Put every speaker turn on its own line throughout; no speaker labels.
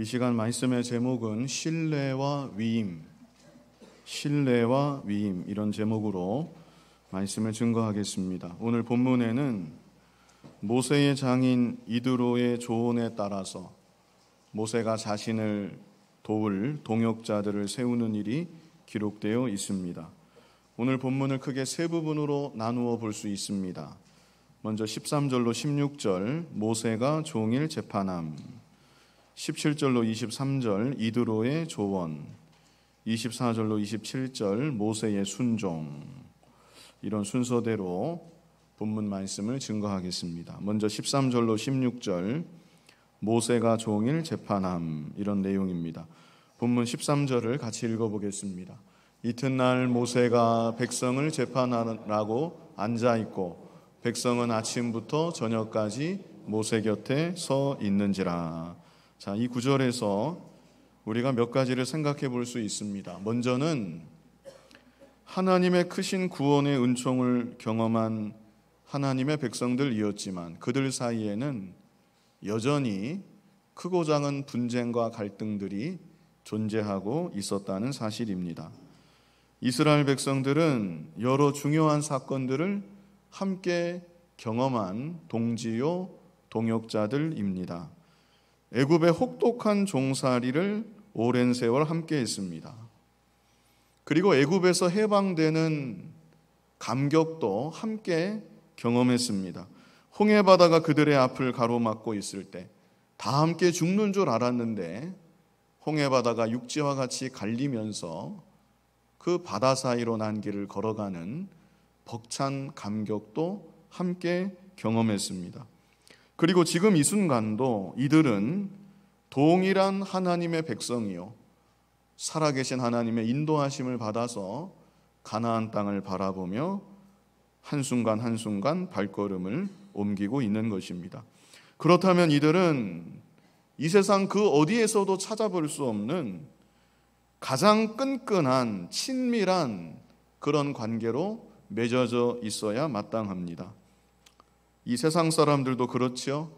이 시간 말씀의 제목은 신뢰와 위임, 신뢰와 위임 이런 제목으로 말씀을 증거하겠습니다. 오늘 본문에는 모세의 장인 이드로의 조언에 따라서 모세가 자신을 도울 동역자들을 세우는 일이 기록되어 있습니다. 오늘 본문을 크게 세 부분으로 나누어 볼 수 있습니다. 먼저 13절로 16절 모세가 종일 재판함. 17절로 23절 이드로의 조언, 24절로 27절 모세의 순종 이런 순서대로 본문 말씀을 증거하겠습니다. 먼저 13절로 16절 모세가 종일 재판함 이런 내용입니다. 본문 13절을 같이 읽어보겠습니다. 이튿날 모세가 백성을 재판하라고 앉아 있고 백성은 아침부터 저녁까지 모세 곁에 서 있는지라. 자, 이 구절에서 우리가 몇 가지를 생각해 볼 수 있습니다. 먼저는 하나님의 크신 구원의 은총을 경험한 하나님의 백성들이었지만 그들 사이에는 여전히 크고 작은 분쟁과 갈등들이 존재하고 있었다는 사실입니다. 이스라엘 백성들은 여러 중요한 사건들을 함께 경험한 동지요 동역자들입니다. 애굽의 혹독한 종살이를 오랜 세월 함께 했습니다. 그리고 애굽에서 해방되는 감격도 함께 경험했습니다. 홍해 바다가 그들의 앞을 가로막고 있을 때 다 함께 죽는 줄 알았는데 홍해 바다가 육지와 같이 갈리면서 그 바다 사이로 난 길을 걸어가는 벅찬 감격도 함께 경험했습니다. 그리고 지금 이 순간도 이들은 동일한 하나님의 백성이요. 살아계신 하나님의 인도하심을 받아서 가나안 땅을 바라보며 한순간 한순간 발걸음을 옮기고 있는 것입니다. 그렇다면 이들은 이 세상 그 어디에서도 찾아볼 수 없는 가장 끈끈한 친밀한 그런 관계로 맺어져 있어야 마땅합니다. 이 세상 사람들도 그렇지요.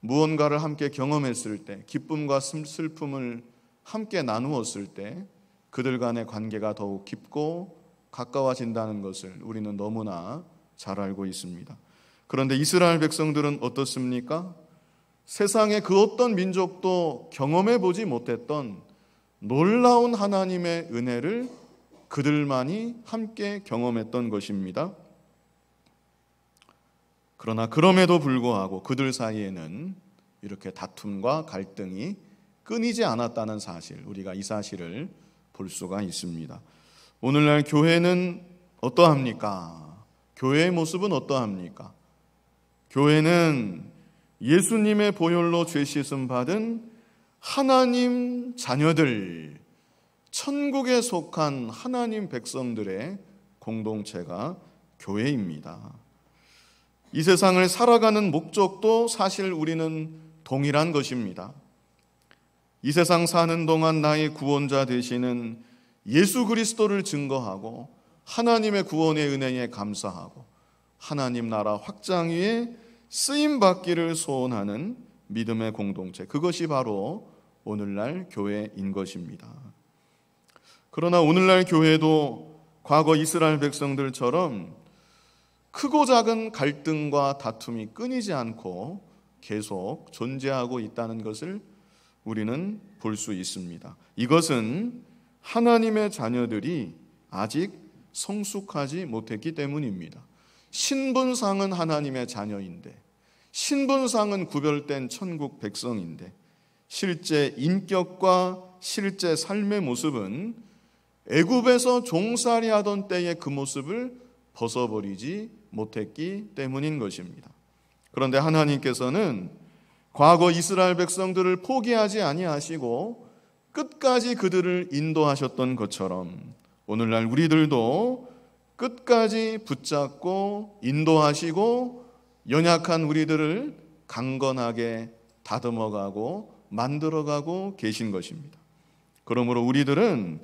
무언가를 함께 경험했을 때, 기쁨과 슬픔을 함께 나누었을 때, 그들 간의 관계가 더욱 깊고 가까워진다는 것을 우리는 너무나 잘 알고 있습니다. 그런데 이스라엘 백성들은 어떻습니까? 세상의 그 어떤 민족도 경험해 보지 못했던 놀라운 하나님의 은혜를 그들만이 함께 경험했던 것입니다. 그러나 그럼에도 불구하고 그들 사이에는 이렇게 다툼과 갈등이 끊이지 않았다는 사실, 우리가 이 사실을 볼 수가 있습니다. 오늘날 교회는 어떠합니까? 교회의 모습은 어떠합니까? 교회는 예수님의 보혈로 죄 씻음 받은 하나님 자녀들, 천국에 속한 하나님 백성들의 공동체가 교회입니다. 이 세상을 살아가는 목적도 사실 우리는 동일한 것입니다. 이 세상 사는 동안 나의 구원자 되시는 예수 그리스도를 증거하고 하나님의 구원의 은혜에 감사하고 하나님 나라 확장 위에 쓰임 받기를 소원하는 믿음의 공동체. 그것이 바로 오늘날 교회인 것입니다. 그러나 오늘날 교회도 과거 이스라엘 백성들처럼 크고 작은 갈등과 다툼이 끊이지 않고 계속 존재하고 있다는 것을 우리는 볼 수 있습니다. 이것은 하나님의 자녀들이 아직 성숙하지 못했기 때문입니다. 신분상은 하나님의 자녀인데, 신분상은 구별된 천국 백성인데, 실제 인격과 실제 삶의 모습은 애굽에서 종살이하던 때의 그 모습을 벗어버리지 못했기 때문인 것입니다. 그런데 하나님께서는 과거 이스라엘 백성들을 포기하지 아니하시고 끝까지 그들을 인도하셨던 것처럼 오늘날 우리들도 끝까지 붙잡고 인도하시고 연약한 우리들을 강건하게 다듬어가고 만들어가고 계신 것입니다. 그러므로 우리들은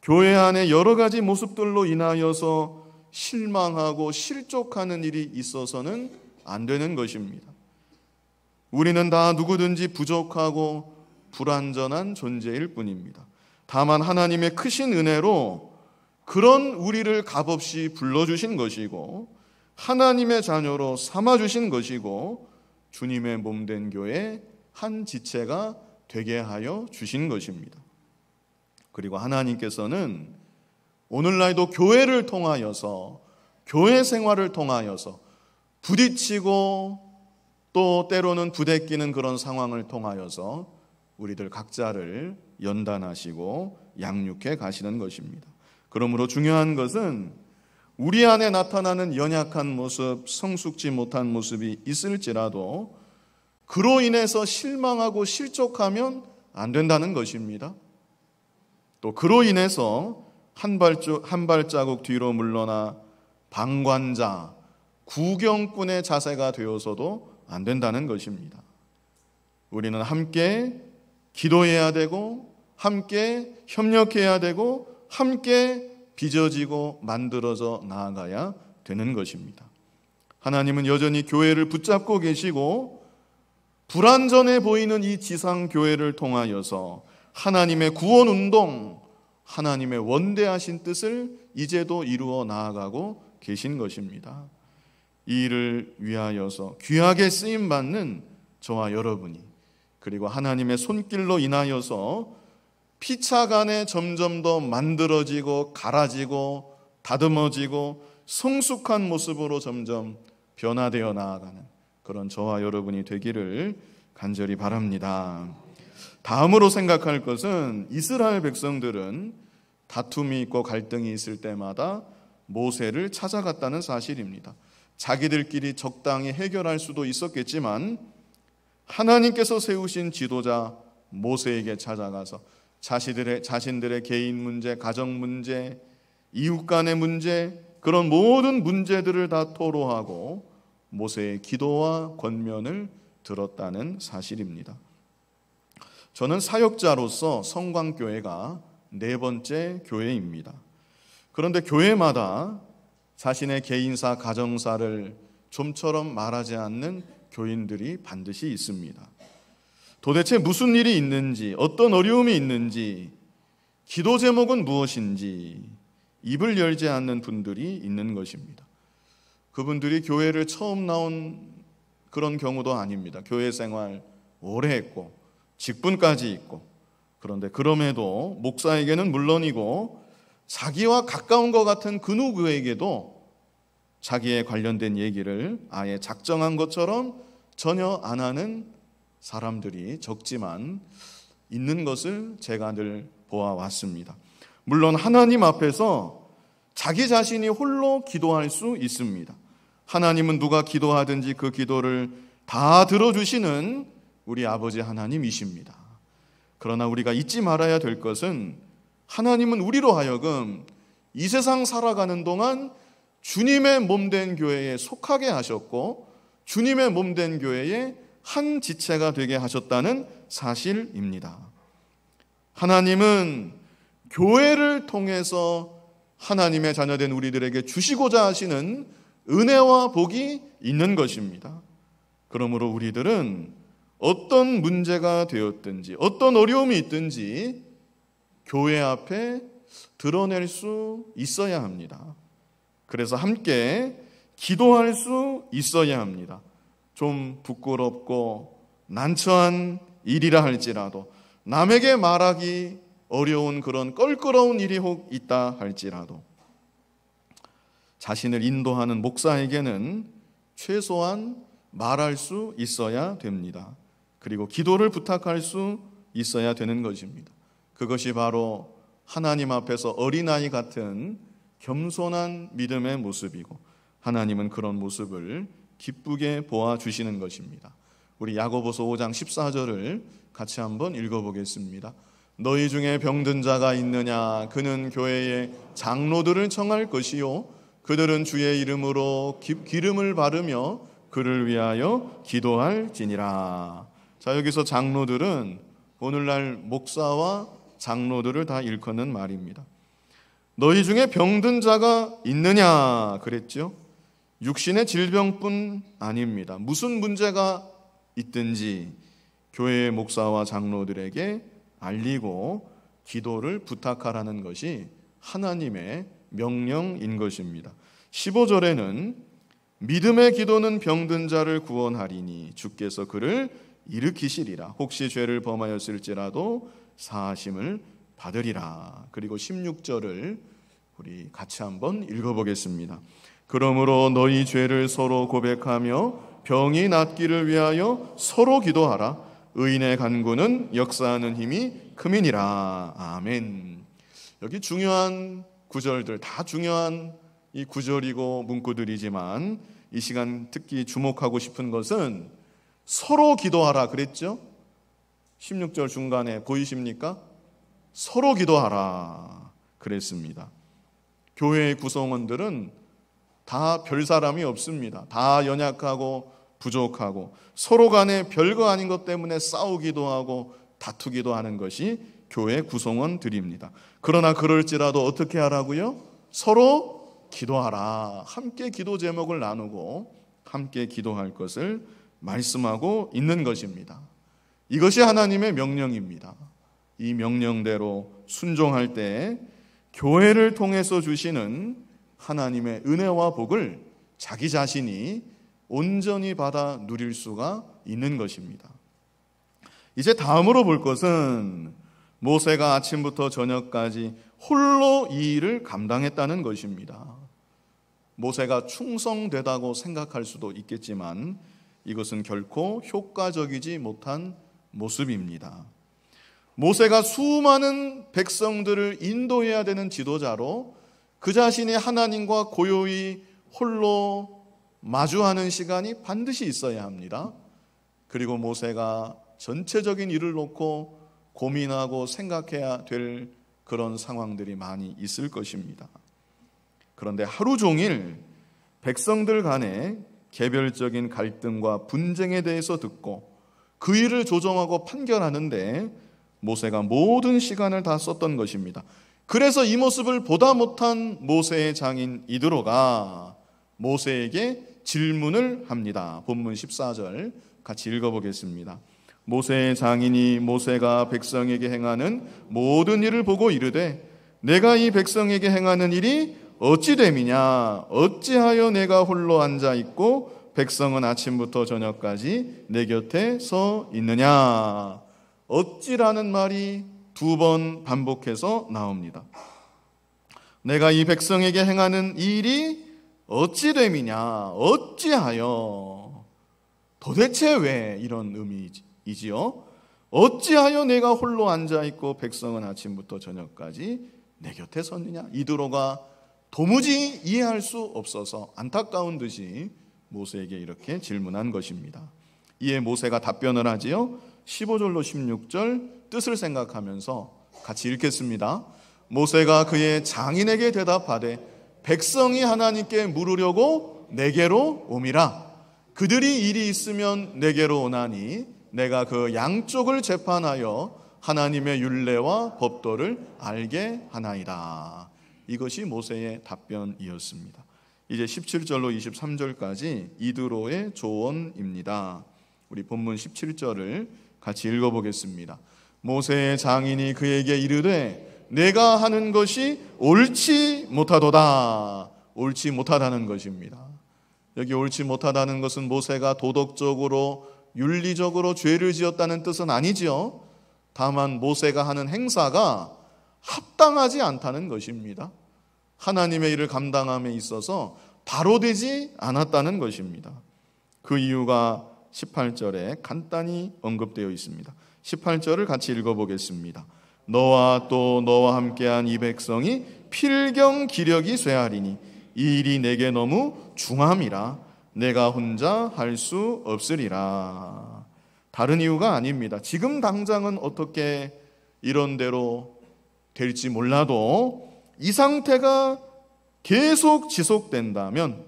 교회 안의 여러 가지 모습들로 인하여서 실망하고 실족하는 일이 있어서는 안 되는 것입니다. 우리는 다 누구든지 부족하고 불완전한 존재일 뿐입니다. 다만 하나님의 크신 은혜로 그런 우리를 값없이 불러주신 것이고 하나님의 자녀로 삼아주신 것이고 주님의 몸 된 교회 한 지체가 되게 하여 주신 것입니다. 그리고 하나님께서는 오늘날도 교회를 통하여서 교회 생활을 통하여서 부딪히고 또 때로는 부대끼는 그런 상황을 통하여서 우리들 각자를 연단하시고 양육해 가시는 것입니다. 그러므로 중요한 것은 우리 안에 나타나는 연약한 모습, 성숙지 못한 모습이 있을지라도 그로 인해서 실망하고 실족하면 안 된다는 것입니다. 또 그로 인해서 한, 발주, 한 발자국 뒤로 물러나 방관자, 구경꾼의 자세가 되어서도 안 된다는 것입니다. 우리는 함께 기도해야 되고, 함께 협력해야 되고, 함께 빚어지고 만들어져 나아가야 되는 것입니다. 하나님은 여전히 교회를 붙잡고 계시고, 불완전해 보이는 이 지상교회를 통하여서 하나님의 구원운동, 하나님의 원대하신 뜻을 이제도 이루어 나아가고 계신 것입니다. 이 일을 위하여서 귀하게 쓰임 받는 저와 여러분이 그리고 하나님의 손길로 인하여서 피차간에 점점 더 만들어지고 갈아지고 다듬어지고 성숙한 모습으로 점점 변화되어 나아가는 그런 저와 여러분이 되기를 간절히 바랍니다. 다음으로 생각할 것은 이스라엘 백성들은 다툼이 있고 갈등이 있을 때마다 모세를 찾아갔다는 사실입니다. 자기들끼리 적당히 해결할 수도 있었겠지만 하나님께서 세우신 지도자 모세에게 찾아가서 자신들의, 자신들의 개인 문제, 가정 문제, 이웃 간의 문제, 그런 모든 문제들을 다 토로하고 모세의 기도와 권면을 들었다는 사실입니다. 저는 사역자로서 성광교회가 네 번째 교회입니다. 그런데 교회마다 자신의 개인사, 가정사를 좀처럼 말하지 않는 교인들이 반드시 있습니다. 도대체 무슨 일이 있는지, 어떤 어려움이 있는지, 기도 제목은 무엇인지 입을 열지 않는 분들이 있는 것입니다. 그분들이 교회를 처음 나온 그런 경우도 아닙니다. 교회 생활 오래 했고 직분까지 있고 그런데 그럼에도 목사에게는 물론이고 자기와 가까운 것 같은 그 누구에게도 자기에 관련된 얘기를 아예 작정한 것처럼 전혀 안 하는 사람들이 적지만 있는 것을 제가 늘 보아왔습니다. 물론 하나님 앞에서 자기 자신이 홀로 기도할 수 있습니다. 하나님은 누가 기도하든지 그 기도를 다 들어주시는 우리 아버지 하나님이십니다. 그러나 우리가 잊지 말아야 될 것은 하나님은 우리로 하여금 이 세상 살아가는 동안 주님의 몸 된 교회에 속하게 하셨고 주님의 몸 된 교회의 한 지체가 되게 하셨다는 사실입니다. 하나님은 교회를 통해서 하나님의 자녀된 우리들에게 주시고자 하시는 은혜와 복이 있는 것입니다. 그러므로 우리들은 어떤 문제가 되었든지 어떤 어려움이 있든지 교회 앞에 드러낼 수 있어야 합니다. 그래서 함께 기도할 수 있어야 합니다. 좀 부끄럽고 난처한 일이라 할지라도 남에게 말하기 어려운 그런 껄끄러운 일이 혹 있다 할지라도 자신을 인도하는 목사에게는 최소한 말할 수 있어야 됩니다. 그리고 기도를 부탁할 수 있어야 되는 것입니다. 그것이 바로 하나님 앞에서 어린아이 같은 겸손한 믿음의 모습이고 하나님은 그런 모습을 기쁘게 보아 주시는 것입니다. 우리 야고보서 5장 14절을 같이 한번 읽어 보겠습니다. 너희 중에 병든 자가 있느냐 그는 교회에 장로들을 청할 것이요 그들은 주의 이름으로 기름을 바르며 그를 위하여 기도할지니라. 자, 여기서 장로들은 오늘날 목사와 장로들을 다 일컫는 말입니다. 너희 중에 병든 자가 있느냐 그랬죠? 육신의 질병뿐 아닙니다. 무슨 문제가 있든지 교회의 목사와 장로들에게 알리고 기도를 부탁하라는 것이 하나님의 명령인 것입니다. 15절에는 믿음의 기도는 병든 자를 구원하리니 주께서 그를 일으키시리라 혹시 죄를 범하였을지라도 사하심을 받으리라. 그리고 16절을 우리 같이 한번 읽어보겠습니다. 그러므로 너희 죄를 서로 고백하며 병이 낫기를 위하여 서로 기도하라. 의인의 간구는 역사하는 힘이 크민이라. 아멘. 여기 중요한 구절들 다 중요한 이 구절이고 문구들이지만 이 시간 특히 주목하고 싶은 것은 서로 기도하라 그랬죠? 16절 중간에 보이십니까? 서로 기도하라 그랬습니다. 교회의 구성원들은 다 별 사람이 없습니다. 다 연약하고 부족하고 서로 간에 별거 아닌 것 때문에 싸우기도 하고 다투기도 하는 것이 교회 구성원들입니다. 그러나 그럴지라도 어떻게 하라고요? 서로 기도하라. 함께 기도 제목을 나누고 함께 기도할 것을 말씀하고 있는 것입니다. 이것이 하나님의 명령입니다. 이 명령대로 순종할 때 교회를 통해서 주시는 하나님의 은혜와 복을 자기 자신이 온전히 받아 누릴 수가 있는 것입니다. 이제 다음으로 볼 것은 모세가 아침부터 저녁까지 홀로 이 일을 감당했다는 것입니다. 모세가 충성되다고 생각할 수도 있겠지만 이것은 결코 효과적이지 못한 모습입니다. 모세가 수많은 백성들을 인도해야 되는 지도자로 그 자신이 하나님과 고요히 홀로 마주하는 시간이 반드시 있어야 합니다. 그리고 모세가 전체적인 일을 놓고 고민하고 생각해야 될 그런 상황들이 많이 있을 것입니다. 그런데 하루 종일 백성들 간에 개별적인 갈등과 분쟁에 대해서 듣고 그 일을 조정하고 판결하는데 모세가 모든 시간을 다 썼던 것입니다. 그래서 이 모습을 보다 못한 모세의 장인 이드로가 모세에게 질문을 합니다. 본문 14절 같이 읽어보겠습니다. 모세의 장인이 모세가 백성에게 행하는 모든 일을 보고 이르되 내가 이 백성에게 행하는 일이 어찌됨이냐 어찌하여 내가 홀로 앉아 있고 백성은 아침부터 저녁까지 내 곁에 서 있느냐 어찌라는 말이 두 번 반복해서 나옵니다. 내가 이 백성에게 행하는 일이 어찌됨이냐 어찌하여 도대체 왜 이런 의미이지요? 어찌하여 내가 홀로 앉아 있고 백성은 아침부터 저녁까지 내 곁에 섰느냐 이드로가 도무지 이해할 수 없어서 안타까운 듯이 모세에게 이렇게 질문한 것입니다. 이에 모세가 답변을 하지요. 15절로 16절 뜻을 생각하면서 같이 읽겠습니다. 모세가 그의 장인에게 대답하되 백성이 하나님께 물으려고 내게로 오미라. 그들이 일이 있으면 내게로 오나니 내가 그 양쪽을 재판하여 하나님의 윤례와 법도를 알게 하나이다. 이것이 모세의 답변이었습니다. 이제 17절로 23절까지 이드로의 조언입니다. 우리 본문 17절을 같이 읽어보겠습니다. 모세의 장인이 그에게 이르되 내가 하는 것이 옳지 못하도다. 옳지 못하다는 것입니다. 여기 옳지 못하다는 것은 모세가 도덕적으로 윤리적으로 죄를 지었다는 뜻은 아니지요. 다만 모세가 하는 행사가 합당하지 않다는 것입니다. 하나님의 일을 감당함에 있어서 바로 되지 않았다는 것입니다. 그 이유가 18절에 간단히 언급되어 있습니다. 18절을 같이 읽어보겠습니다. 너와 또 너와 함께한 이 백성이 필경 기력이 쇠하리니 이 일이 내게 너무 중함이라 내가 혼자 할 수 없으리라. 다른 이유가 아닙니다. 지금 당장은 어떻게 이런 대로 될지 몰라도 이 상태가 계속 지속된다면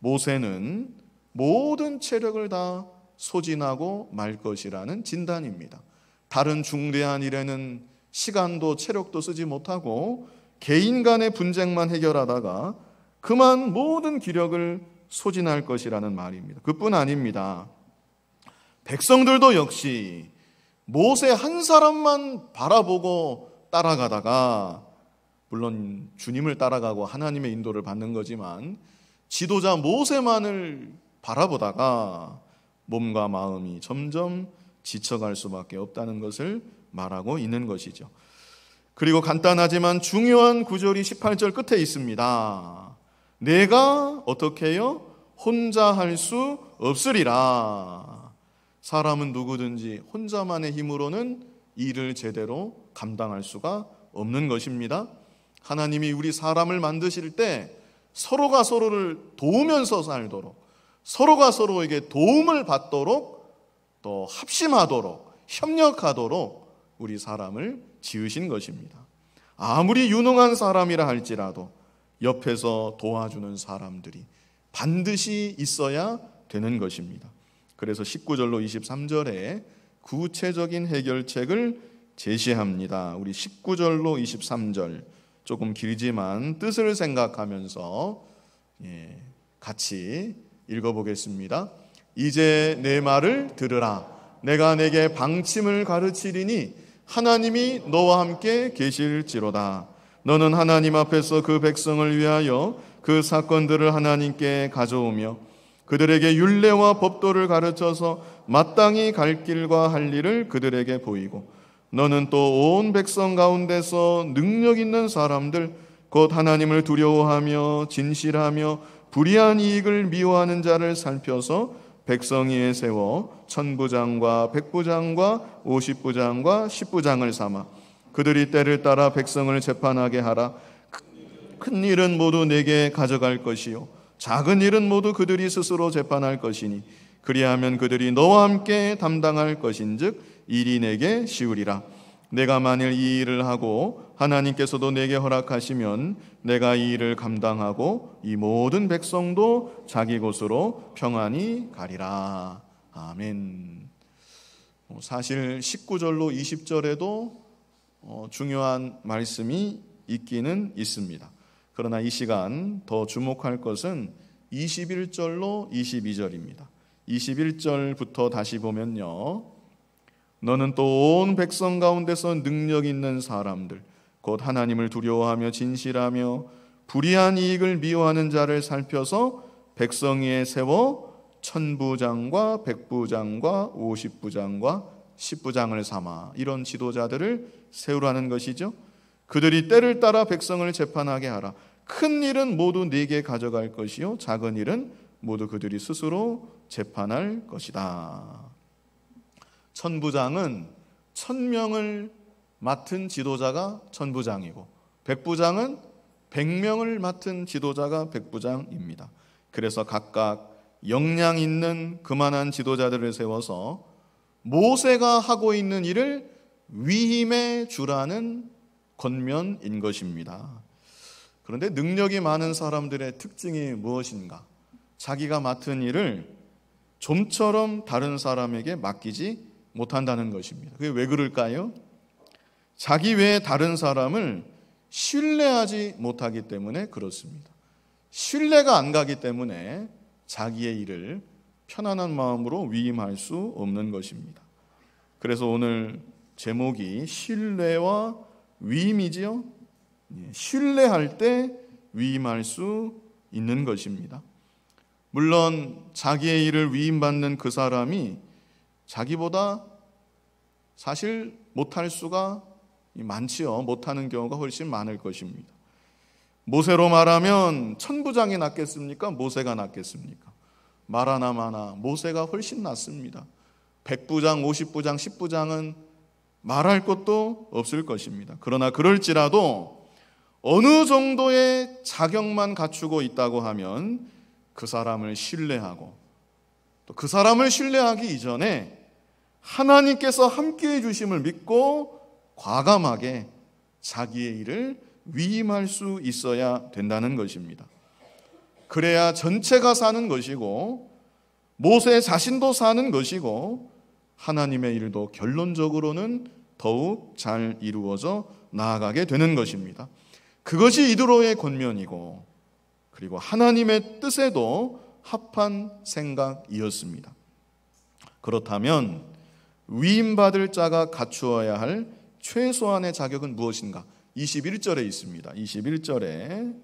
모세는 모든 체력을 다 소진하고 말 것이라는 진단입니다. 다른 중대한 일에는 시간도 체력도 쓰지 못하고 개인 간의 분쟁만 해결하다가 그만 모든 기력을 소진할 것이라는 말입니다. 그뿐 아닙니다. 백성들도 역시 모세 한 사람만 바라보고 따라가다가 물론 주님을 따라가고 하나님의 인도를 받는 거지만 지도자 모세만을 바라보다가 몸과 마음이 점점 지쳐갈 수밖에 없다는 것을 말하고 있는 것이죠. 그리고 간단하지만 중요한 구절이 18절 끝에 있습니다. 내가 어떻게 해요 혼자 할 수 없으리라. 사람은 누구든지 혼자만의 힘으로는 일을 제대로 감당할 수가 없는 것입니다. 하나님이 우리 사람을 만드실 때 서로가 서로를 도우면서 살도록 서로가 서로에게 도움을 받도록 또 합심하도록 협력하도록 우리 사람을 지으신 것입니다. 아무리 유능한 사람이라 할지라도 옆에서 도와주는 사람들이 반드시 있어야 되는 것입니다. 그래서 19절로 23절에 구체적인 해결책을 제시합니다. 우리 19절로 23절 조금 길지만 뜻을 생각하면서 예, 같이 읽어보겠습니다. 이제 내 말을 들으라. 내가 내게 방침을 가르치리니 하나님이 너와 함께 계실지로다. 너는 하나님 앞에서 그 백성을 위하여 그 사건들을 하나님께 가져오며 그들에게 윤례와 법도를 가르쳐서 마땅히 갈 길과 할 일을 그들에게 보이고 너는 또 온 백성 가운데서 능력 있는 사람들 곧 하나님을 두려워하며 진실하며 불의한 이익을 미워하는 자를 살펴서 백성 위에 세워 천부장과 백부장과 오십부장과 십부장을 삼아 그들이 때를 따라 백성을 재판하게 하라 큰 일은 모두 내게 가져갈 것이요 작은 일은 모두 그들이 스스로 재판할 것이니 그리하면 그들이 너와 함께 담당할 것인즉 일이 내게 쉬우리라. 내가 만일 이 일을 하고 하나님께서도 내게 허락하시면 내가 이 일을 감당하고 이 모든 백성도 자기 곳으로 평안히 가리라. 아멘. 뭐 사실 19절로 20절에도 어, 중요한 말씀이 있기는 있습니다. 그러나 이 시간 더 주목할 것은 21절로 22절입니다. 21절부터 다시 보면요. 너는 또 온 백성 가운데서 능력 있는 사람들 곧 하나님을 두려워하며 진실하며 불의한 이익을 미워하는 자를 살펴서 백성 위에 세워 천부장과 백부장과 오십부장과 십부장을 삼아 이런 지도자들을 세우라는 것이죠. 그들이 때를 따라 백성을 재판하게 하라. 큰 일은 모두 네게 가져갈 것이요 작은 일은 모두 그들이 스스로 재판할 것이다. 천부장은 천명을 맡은 지도자가 천부장이고 백부장은 백명을 맡은 지도자가 백부장입니다. 그래서 각각 역량 있는 그만한 지도자들을 세워서 모세가 하고 있는 일을 위임해 주라는 권면인 것입니다. 그런데 능력이 많은 사람들의 특징이 무엇인가? 자기가 맡은 일을 좀처럼 다른 사람에게 맡기지 못한다는 것입니다. 그게 왜 그럴까요? 자기 외에 다른 사람을 신뢰하지 못하기 때문에 그렇습니다. 신뢰가 안 가기 때문에 자기의 일을 편안한 마음으로 위임할 수 없는 것입니다. 그래서 오늘 제목이 신뢰와 위임이지요? 예, 신뢰할 때 위임할 수 있는 것입니다. 물론 자기의 일을 위임받는 그 사람이 자기보다 사실 못할 수가 많지요. 못하는 경우가 훨씬 많을 것입니다. 모세로 말하면 천부장이 낫겠습니까? 모세가 낫겠습니까? 말하나 마나 모세가 훨씬 낫습니다. 백부장, 오십부장, 십부장은 말할 것도 없을 것입니다. 그러나 그럴지라도 어느 정도의 자격만 갖추고 있다고 하면 그 사람을 신뢰하고 또 그 사람을 신뢰하기 이전에 하나님께서 함께 해 주심을 믿고 과감하게 자기의 일을 위임할 수 있어야 된다는 것입니다. 그래야 전체가 사는 것이고 모세 자신도 사는 것이고 하나님의 일도 결론적으로는 더욱 잘 이루어져 나아가게 되는 것입니다. 그것이 이드로의 권면이고 그리고 하나님의 뜻에도 합한 생각이었습니다. 그렇다면 위임받을 자가 갖추어야 할 최소한의 자격은 무엇인가? 21절에 있습니다. 21절에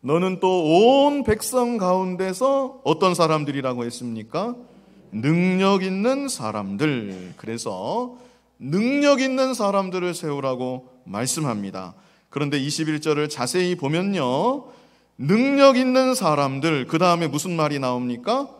너는 또 온 백성 가운데서 어떤 사람들이라고 했습니까? 능력 있는 사람들. 그래서 능력 있는 사람들을 세우라고 말씀합니다. 그런데 21절을 자세히 보면요. 능력 있는 사람들 그 다음에 무슨 말이 나옵니까?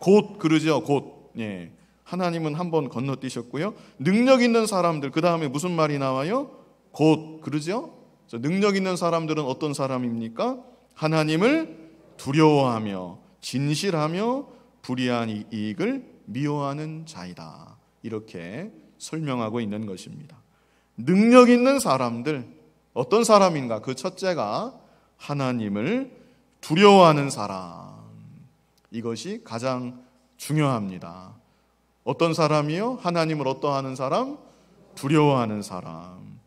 곧 그러죠 곧 예. 하나님은 한번 건너뛰셨고요 능력 있는 사람들 그 다음에 무슨 말이 나와요? 곧 그러죠 능력 있는 사람들은 어떤 사람입니까? 하나님을 두려워하며 진실하며 불의한 이익을 미워하는 자이다 이렇게 설명하고 있는 것입니다 능력 있는 사람들 어떤 사람인가 그 첫째가 하나님을 두려워하는 사람. 이것이 가장 중요합니다. 어떤 사람이요? 하나님을 어떠하는 사람? 두려워하는 사람.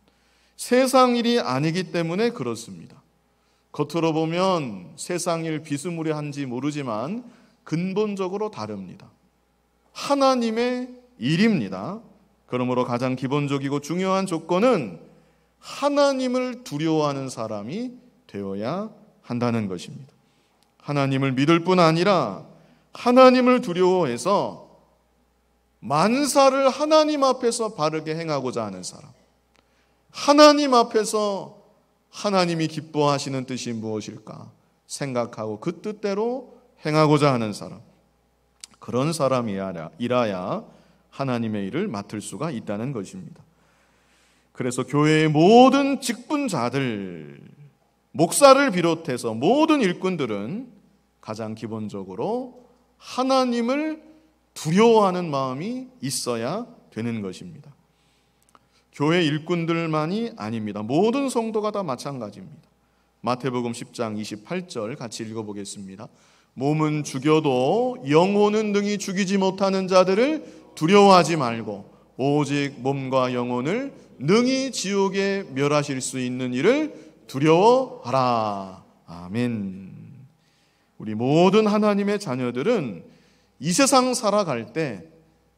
세상 일이 아니기 때문에 그렇습니다. 겉으로 보면 세상 일 비스무리한지 모르지만 근본적으로 다릅니다. 하나님의 일입니다. 그러므로 가장 기본적이고 중요한 조건은 하나님을 두려워하는 사람이 되어야 한다는 것입니다. 하나님을 믿을 뿐 아니라 하나님을 두려워해서 만사를 하나님 앞에서 바르게 행하고자 하는 사람. 하나님 앞에서 하나님이 기뻐하시는 뜻이 무엇일까 생각하고 그 뜻대로 행하고자 하는 사람. 그런 사람이라야 하나님의 일을 맡을 수가 있다는 것입니다. 그래서 교회의 모든 직분자들 목사를 비롯해서 모든 일꾼들은 가장 기본적으로 하나님을 두려워하는 마음이 있어야 되는 것입니다. 교회 일꾼들만이 아닙니다. 모든 성도가 다 마찬가지입니다. 마태복음 10장 28절 같이 읽어보겠습니다. 몸은 죽여도 영혼은 능히 죽이지 못하는 자들을 두려워하지 말고 오직 몸과 영혼을 능히 지옥에 멸하실 수 있는 일을 두려워하라. 아멘. 우리 모든 하나님의 자녀들은 이 세상 살아갈 때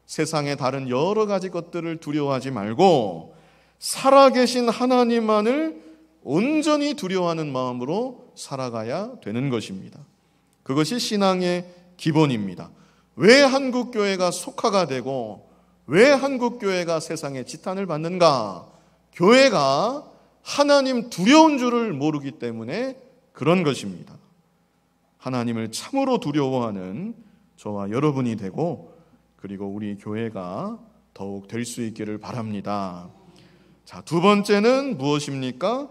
세상의 다른 여러 가지 것들을 두려워하지 말고 살아계신 하나님만을 온전히 두려워하는 마음으로 살아가야 되는 것입니다. 그것이 신앙의 기본입니다. 왜 한국교회가 속화가 되고 왜 한국교회가 세상의 지탄을 받는가? 교회가 하나님 두려운 줄을 모르기 때문에 그런 것입니다. 하나님을 참으로 두려워하는 저와 여러분이 되고 그리고 우리 교회가 더욱 될 수 있기를 바랍니다. 자, 두 번째는 무엇입니까?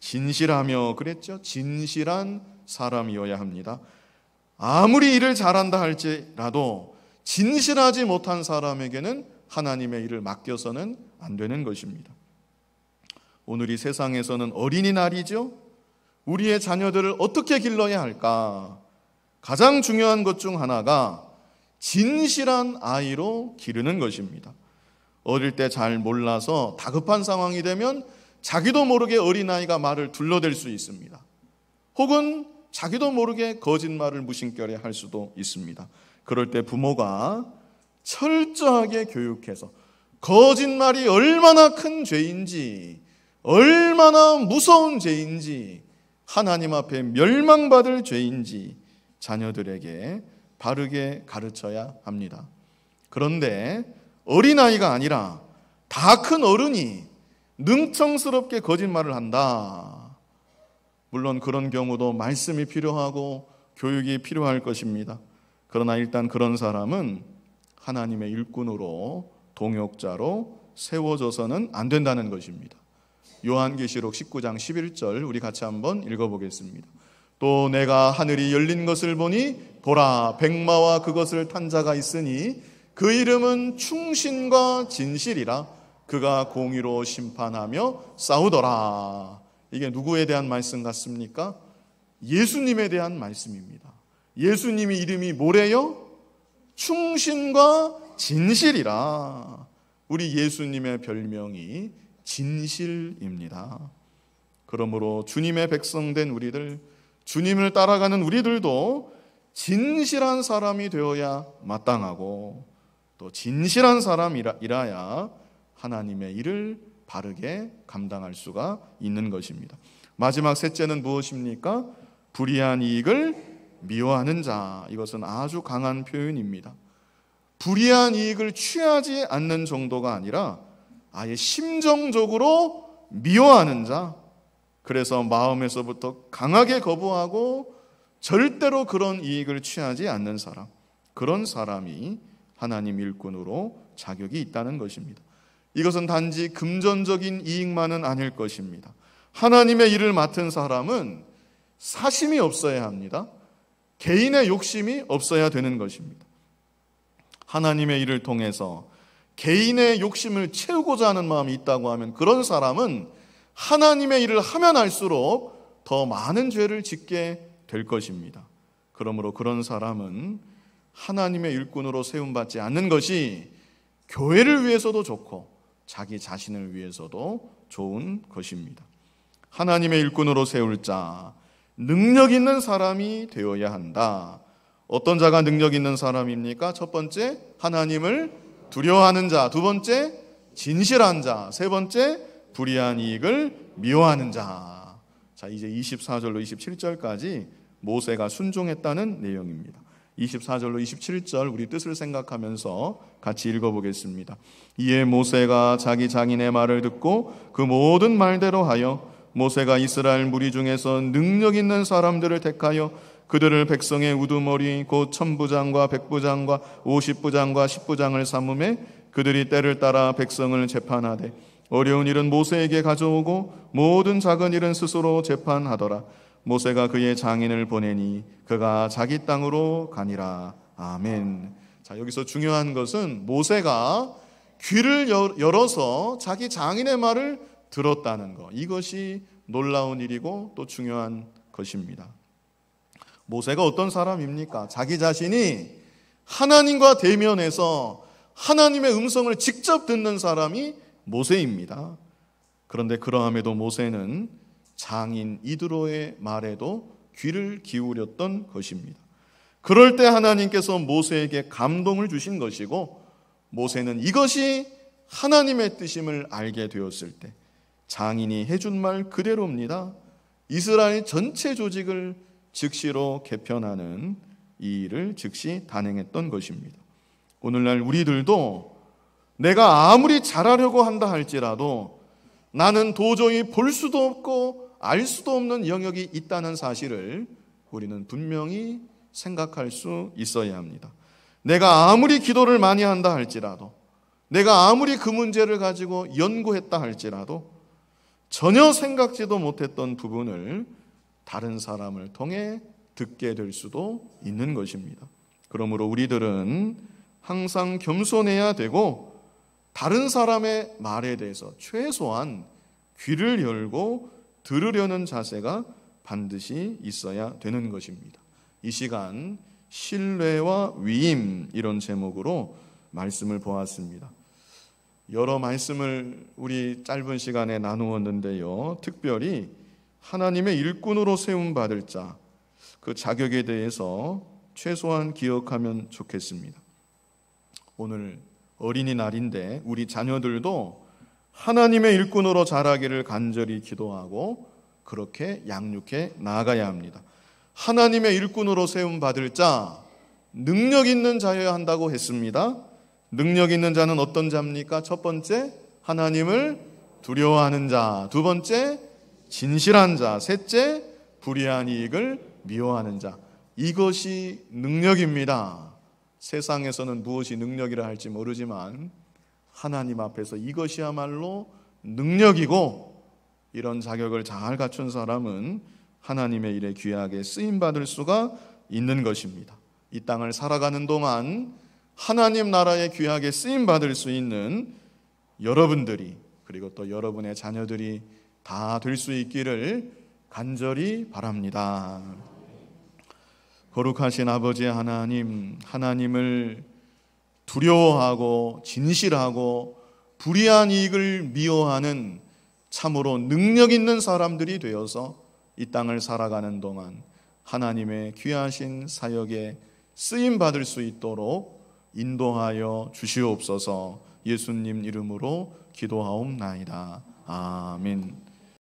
진실하며 그랬죠. 진실한 사람이어야 합니다. 아무리 일을 잘한다 할지라도 진실하지 못한 사람에게는 하나님의 일을 맡겨서는 안 되는 것입니다. 오늘 이 세상에서는 어린이날이죠? 우리의 자녀들을 어떻게 길러야 할까? 가장 중요한 것 중 하나가 진실한 아이로 기르는 것입니다. 어릴 때 잘 몰라서 다급한 상황이 되면 자기도 모르게 어린아이가 말을 둘러댈 수 있습니다. 혹은 자기도 모르게 거짓말을 무심결에 할 수도 있습니다. 그럴 때 부모가 철저하게 교육해서 거짓말이 얼마나 큰 죄인지 얼마나 무서운 죄인지 하나님 앞에 멸망받을 죄인지 자녀들에게 바르게 가르쳐야 합니다. 그런데 어린아이가 아니라 다 큰 어른이 능청스럽게 거짓말을 한다. 물론 그런 경우도 말씀이 필요하고 교육이 필요할 것입니다. 그러나 일단 그런 사람은 하나님의 일꾼으로 동역자로 세워져서는 안 된다는 것입니다. 요한계시록 19장 11절 우리 같이 한번 읽어보겠습니다. 또 내가 하늘이 열린 것을 보니 보라 백마와 그것을 탄 자가 있으니 그 이름은 충신과 진실이라 그가 공의로 심판하며 싸우더라. 이게 누구에 대한 말씀 같습니까? 예수님에 대한 말씀입니다. 예수님이 이름이 뭐래요? 충신과 진실이라. 우리 예수님의 별명이 진실입니다. 그러므로 주님의 백성된 우리들, 주님을 따라가는 우리들도 진실한 사람이 되어야 마땅하고 또 진실한 사람이라야 하나님의 일을 바르게 감당할 수가 있는 것입니다. 마지막 셋째는 무엇입니까? 불의한 이익을 미워하는 자. 이것은 아주 강한 표현입니다. 불의한 이익을 취하지 않는 정도가 아니라 아예 심정적으로 미워하는 자. 그래서 마음에서부터 강하게 거부하고 절대로 그런 이익을 취하지 않는 사람. 그런 사람이 하나님 일꾼으로 자격이 있다는 것입니다. 이것은 단지 금전적인 이익만은 아닐 것입니다. 하나님의 일을 맡은 사람은 사심이 없어야 합니다. 개인의 욕심이 없어야 되는 것입니다. 하나님의 일을 통해서 개인의 욕심을 채우고자 하는 마음이 있다고 하면 그런 사람은 하나님의 일을 하면 할수록 더 많은 죄를 짓게 될 것입니다. 그러므로 그런 사람은 하나님의 일꾼으로 세움받지 않는 것이 교회를 위해서도 좋고 자기 자신을 위해서도 좋은 것입니다. 하나님의 일꾼으로 세울 자, 능력 있는 사람이 되어야 한다. 어떤 자가 능력 있는 사람입니까? 첫 번째, 하나님을 두려워하는 자. 두 번째, 진실한 자. 세 번째, 불의한 이익을 미워하는 자. 자, 이제 24절로 27절까지 모세가 순종했다는 내용입니다. 24절로 27절 우리 뜻을 생각하면서 같이 읽어보겠습니다. 이에 모세가 자기 장인의 말을 듣고 그 모든 말대로 하여 모세가 이스라엘 무리 중에서 능력 있는 사람들을 택하여 그들을 백성의 우두머리 곧 천부장과 백부장과 오십부장과 십부장을 삼음해 그들이 때를 따라 백성을 재판하되 어려운 일은 모세에게 가져오고 모든 작은 일은 스스로 재판하더라 모세가 그의 장인을 보내니 그가 자기 땅으로 가니라 아멘 자 여기서 중요한 것은 모세가 귀를 열어서 자기 장인의 말을 들었다는 것 이것이 놀라운 일이고 또 중요한 것입니다 모세가 어떤 사람입니까? 자기 자신이 하나님과 대면해서 하나님의 음성을 직접 듣는 사람이 모세입니다. 그런데 그러함에도 모세는 장인 이드로의 말에도 귀를 기울였던 것입니다. 그럴 때 하나님께서 모세에게 감동을 주신 것이고 모세는 이것이 하나님의 뜻임을 알게 되었을 때 장인이 해준 말 그대로입니다. 이스라엘 전체 조직을 즉시로 개편하는 이 일을 즉시 단행했던 것입니다. 오늘날 우리들도 내가 아무리 잘하려고 한다 할지라도 나는 도저히 볼 수도 없고 알 수도 없는 영역이 있다는 사실을 우리는 분명히 생각할 수 있어야 합니다. 내가 아무리 기도를 많이 한다 할지라도 내가 아무리 그 문제를 가지고 연구했다 할지라도 전혀 생각지도 못했던 부분을 다른 사람을 통해 듣게 될 수도 있는 것입니다. 그러므로 우리들은 항상 겸손해야 되고 다른 사람의 말에 대해서 최소한 귀를 열고 들으려는 자세가 반드시 있어야 되는 것입니다. 이 시간 신뢰와 위임 이런 제목으로 말씀을 보았습니다. 여러 말씀을 우리 짧은 시간에 나누었는데요. 특별히 하나님의 일꾼으로 세운 받을 자 그 자격에 대해서 최소한 기억하면 좋겠습니다. 오늘 어린이날인데 우리 자녀들도 하나님의 일꾼으로 자라기를 간절히 기도하고 그렇게 양육해 나아가야 합니다. 하나님의 일꾼으로 세움 받을 자 능력 있는 자여야 한다고 했습니다. 능력 있는 자는 어떤 자입니까? 첫 번째 하나님을 두려워하는 자. 두 번째 진실한 자, 셋째 불의한 이익을 미워하는 자. 이것이 능력입니다. 세상에서는 무엇이 능력이라 할지 모르지만 하나님 앞에서 이것이야말로 능력이고 이런 자격을 잘 갖춘 사람은 하나님의 일에 귀하게 쓰임 받을 수가 있는 것입니다. 이 땅을 살아가는 동안 하나님 나라에 귀하게 쓰임 받을 수 있는 여러분들이 그리고 또 여러분의 자녀들이 다될수 있기를 간절히 바랍니다. 거룩하신 아버지 하나님, 하나님을 두려워하고 진실하고 불의한 이익을 미워하는 참으로 능력 있는 사람들이 되어서 이 땅을 살아가는 동안 하나님의 귀하신 사역에 쓰임 받을 수 있도록 인도하여 주시옵소서. 예수님 이름으로 기도하옵나이다. 아멘.